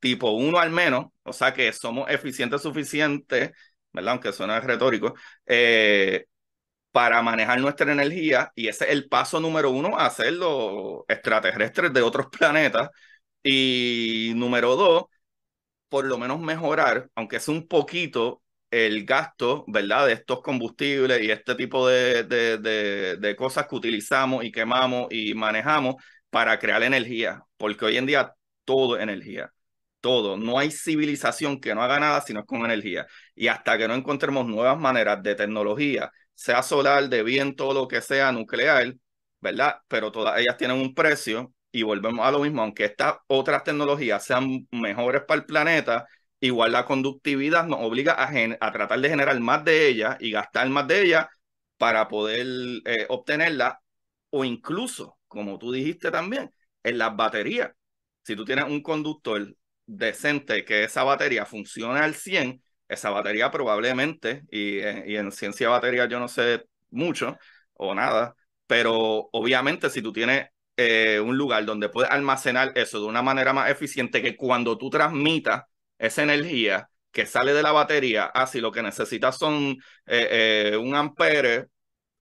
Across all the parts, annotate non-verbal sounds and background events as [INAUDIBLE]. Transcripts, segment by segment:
tipo uno al menos, o sea que somos eficientes suficientes, ¿verdad? Aunque suena retórico, eh, para manejar nuestra energía y ese es el paso número uno hacerlo extraterrestres de otros [LAUGHS] planetas. Y número dos, por lo menos mejorar, aunque es un poquito el gasto, ¿verdad? De estos combustibles y este tipo de, de, de cosas que utilizamos y quemamos y manejamos para crear energía, porque hoy en día todo energía. Todo. No hay civilización que no haga nada si es con energía. Y hasta que no encontremos nuevas maneras de tecnología, sea solar, de viento, lo que sea, nuclear, ¿verdad? Pero todas ellas tienen un precio y volvemos a lo mismo, aunque estas otras tecnologías sean mejores para el planeta, igual la conductividad nos obliga a, a tratar de generar más de ellas y gastar más de ellas para poder eh, obtenerla o incluso, como tú dijiste también, en las baterías si tú tienes un conductor decente que esa batería funciona al 100, esa batería probablemente, y, eh, en ciencia de batería yo no sé mucho o nada, pero obviamente si tú tienes eh, un lugar donde puedes almacenar eso de una manera más eficiente que cuando tú transmitas esa energía que sale de la batería, así ah, lo que necesitas son eh, un ampere,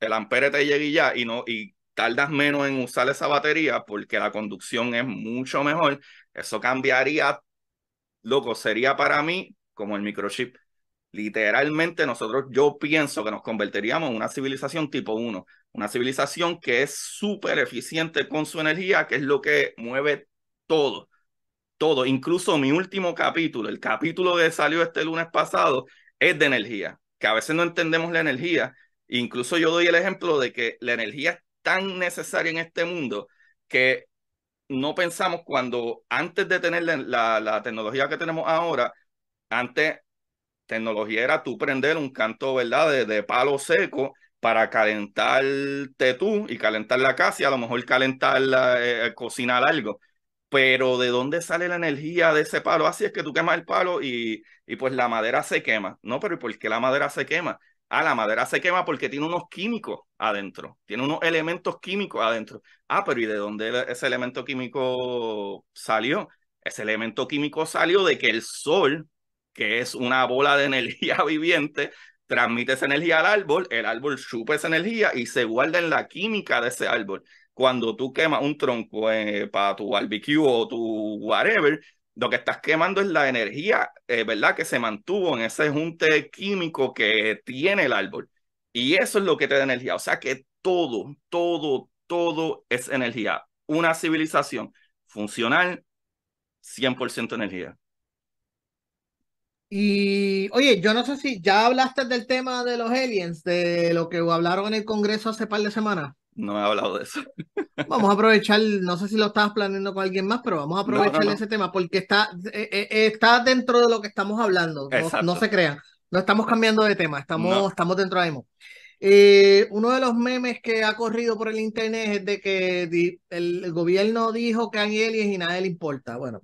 el ampere te llega y ya, y no, y tardas menos en usar esa batería porque la conducción es mucho mejor. Eso cambiaría, loco, sería para mí como el microchip. Literalmente nosotros, yo pienso que nos convertiríamos en una civilización tipo 1, una civilización que es súper eficiente con su energía, que es lo que mueve todo, todo. Incluso mi último capítulo, el capítulo que salió este lunes pasado, es de energía, que a veces no entendemos la energía. Incluso yo doy el ejemplo de que la energía tan necesaria en este mundo que no pensamos cuando antes de tener la, tecnología que tenemos ahora, antes tecnología era tú prender un canto, ¿verdad? De, palo seco para calentarte tú y calentar la casa y a lo mejor calentar la eh, eh, cocinar algo. Pero ¿de dónde sale la energía de ese palo? Así ah, es que tú quemas el palo y, y pues la madera se quema. No, pero ¿y por qué la madera se quema? Ah, la madera se quema porque tiene unos químicos adentro, tiene unos elementos químicos adentro. Ah, pero ¿y de dónde ese elemento químico salió? Ese elemento químico salió de que el sol, que es una bola de [LAUGHS] energía viviente, transmite esa energía al árbol, el árbol chupa esa energía y se guarda en la química de ese árbol. Cuando tú quemas un tronco eh, para tu barbecue o tu whatever, lo que estás quemando es la energía, eh, ¿verdad? Que se mantuvo en ese junte químico que tiene el árbol. Y eso es lo que te da energía. O sea que todo, todo, todo es energía. Una civilización funcional, 100% energía. Y oye, yo no sé si ya hablaste del tema de los aliens, de lo que hablaron en el Congreso hace par de semanas. No me ha hablado de eso. [LAUGHS] Vamos a aprovechar, no sé si lo estabas planeando con alguien más, pero vamos a aprovechar ese tema porque está, eh, eh, está dentro de lo que estamos hablando. No, se crean, no estamos cambiando de tema, estamos, estamos dentro de ahí. Eh, uno de los memes que ha corrido por el internet es de que el gobierno dijo que hay aliens y nadie le importa. Bueno,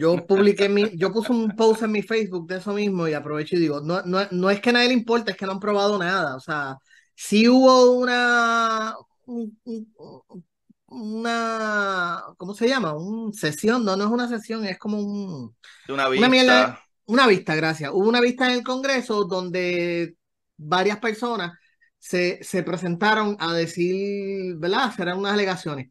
yo [LAUGHS] publiqué mi, yo puse un post en mi Facebook de eso mismo y aprovecho y digo, no, no, no es que a nadie le importa, es que no han probado nada. O sea, sí hubo una, una, ¿cómo se llama? Una sesión, no, no es una sesión, es como un... Una vista. Una, vista, gracias. Hubo una vista en el Congreso donde varias personas se, se presentaron a decir, ¿verdad? Serán unas alegaciones.